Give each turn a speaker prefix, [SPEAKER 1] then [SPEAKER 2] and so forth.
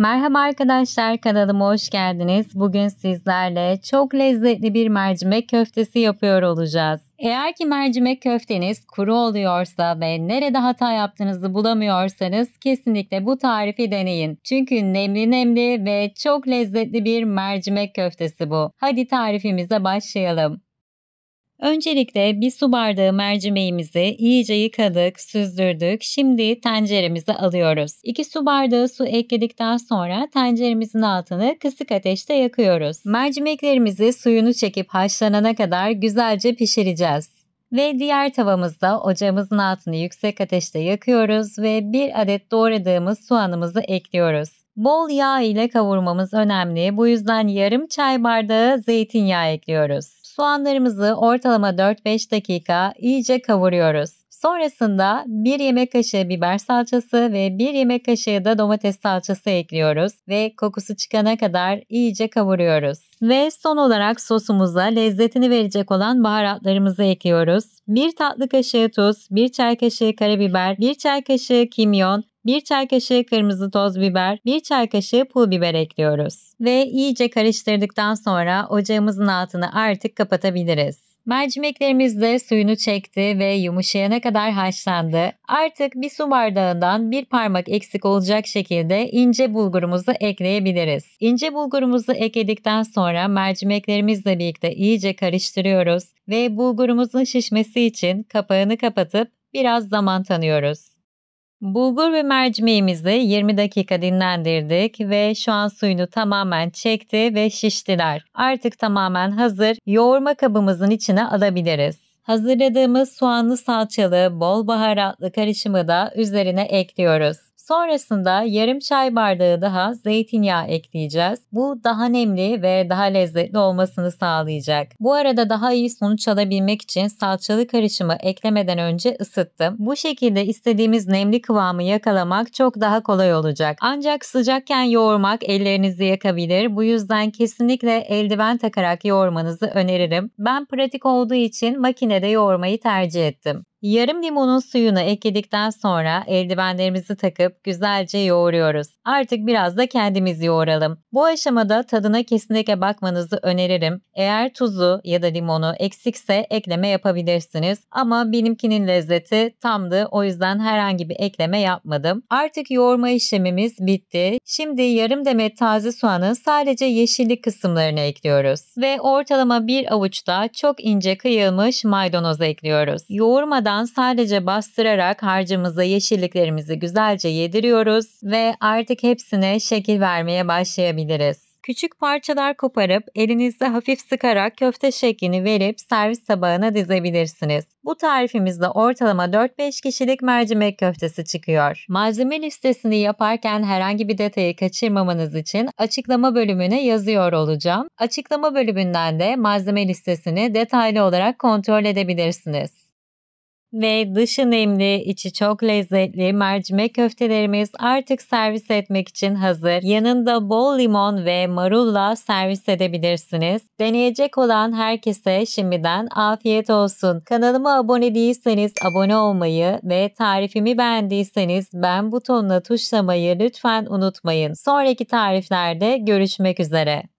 [SPEAKER 1] Merhaba arkadaşlar kanalıma hoş geldiniz. Bugün sizlerle çok lezzetli bir mercimek köftesi yapıyor olacağız. Eğer ki mercimek köfteniz kuru oluyorsa ve nerede hata yaptığınızı bulamıyorsanız kesinlikle bu tarifi deneyin. Çünkü nemli nemli ve çok lezzetli bir mercimek köftesi bu. Hadi tarifimize başlayalım. Öncelikle bir su bardağı mercimeğimizi iyice yıkadık, süzdürdük. Şimdi tenceremize alıyoruz. 2 su bardağı su ekledikten sonra tenceremizin altını kısık ateşte yakıyoruz. Mercimeklerimizi suyunu çekip haşlanana kadar güzelce pişireceğiz. Ve diğer tavamızda ocağımızın altını yüksek ateşte yakıyoruz ve bir adet doğradığımız soğanımızı ekliyoruz. Bol yağ ile kavurmamız önemli. Bu yüzden yarım çay bardağı zeytinyağı ekliyoruz. Soğanlarımızı ortalama 4-5 dakika iyice kavuruyoruz. Sonrasında 1 yemek kaşığı biber salçası ve 1 yemek kaşığı da domates salçası ekliyoruz ve kokusu çıkana kadar iyice kavuruyoruz. Ve son olarak sosumuza lezzetini verecek olan baharatlarımızı ekliyoruz. 1 tatlı kaşığı tuz, 1 çay kaşığı karabiber, 1 çay kaşığı kimyon, 1 çay kaşığı kırmızı toz biber, 1 çay kaşığı pul biber ekliyoruz. Ve iyice karıştırdıktan sonra ocağımızın altını artık kapatabiliriz. Mercimeklerimiz de suyunu çekti ve yumuşayana kadar haşlandı. Artık bir su bardağından bir parmak eksik olacak şekilde ince bulgurumuzu ekleyebiliriz. İnce bulgurumuzu ekledikten sonra mercimeklerimizle birlikte iyice karıştırıyoruz ve bulgurumuzun şişmesi için kapağını kapatıp biraz zaman tanıyoruz. Bulgur ve mercimeğimizi 20 dakika dinlendirdik ve şu an suyunu tamamen çekti ve şiştiler. Artık tamamen hazır. Yoğurma kabımızın içine alabiliriz. Hazırladığımız soğanlı salçalı bol baharatlı karışımı da üzerine ekliyoruz. Sonrasında yarım çay bardağı daha zeytinyağı ekleyeceğiz. Bu daha nemli ve daha lezzetli olmasını sağlayacak. Bu arada daha iyi sonuç alabilmek için salçalı karışımı eklemeden önce ısıttım. Bu şekilde istediğimiz nemli kıvamı yakalamak çok daha kolay olacak. Ancak sıcakken yoğurmak ellerinizi yakabilir. Bu yüzden kesinlikle eldiven takarak yoğurmanızı öneririm. Ben pratik olduğu için makinede yoğurmayı tercih ettim. Yarım limonun suyunu ekledikten sonra eldivenlerimizi takıp güzelce yoğuruyoruz. Artık biraz da kendimiz yoğuralım. Bu aşamada tadına kesinlikle bakmanızı öneririm. Eğer tuzu ya da limonu eksikse ekleme yapabilirsiniz. Ama benimkinin lezzeti tamdı o yüzden herhangi bir ekleme yapmadım. Artık yoğurma işlemimiz bitti. Şimdi yarım demet taze soğanın sadece yeşillik kısımlarını ekliyoruz. Ve ortalama bir avuçta çok ince kıyılmış maydanoz ekliyoruz. Yoğurmadan Bunlardan sadece bastırarak harcımıza yeşilliklerimizi güzelce yediriyoruz ve artık hepsine şekil vermeye başlayabiliriz. Küçük parçalar koparıp elinizde hafif sıkarak köfte şeklini verip servis tabağına dizebilirsiniz. Bu tarifimizde ortalama 4-5 kişilik mercimek köftesi çıkıyor. Malzeme listesini yaparken herhangi bir detayı kaçırmamanız için açıklama bölümüne yazıyor olacağım. Açıklama bölümünden de malzeme listesini detaylı olarak kontrol edebilirsiniz ve dışı nemli, içi çok lezzetli mercimek köftelerimiz artık servis etmek için hazır. Yanında bol limon ve marulla servis edebilirsiniz. Deneyecek olan herkese şimdiden afiyet olsun. Kanalıma abone değilseniz abone olmayı ve tarifimi beğendiyseniz beğen butonuna tuşlamayı lütfen unutmayın. Sonraki tariflerde görüşmek üzere.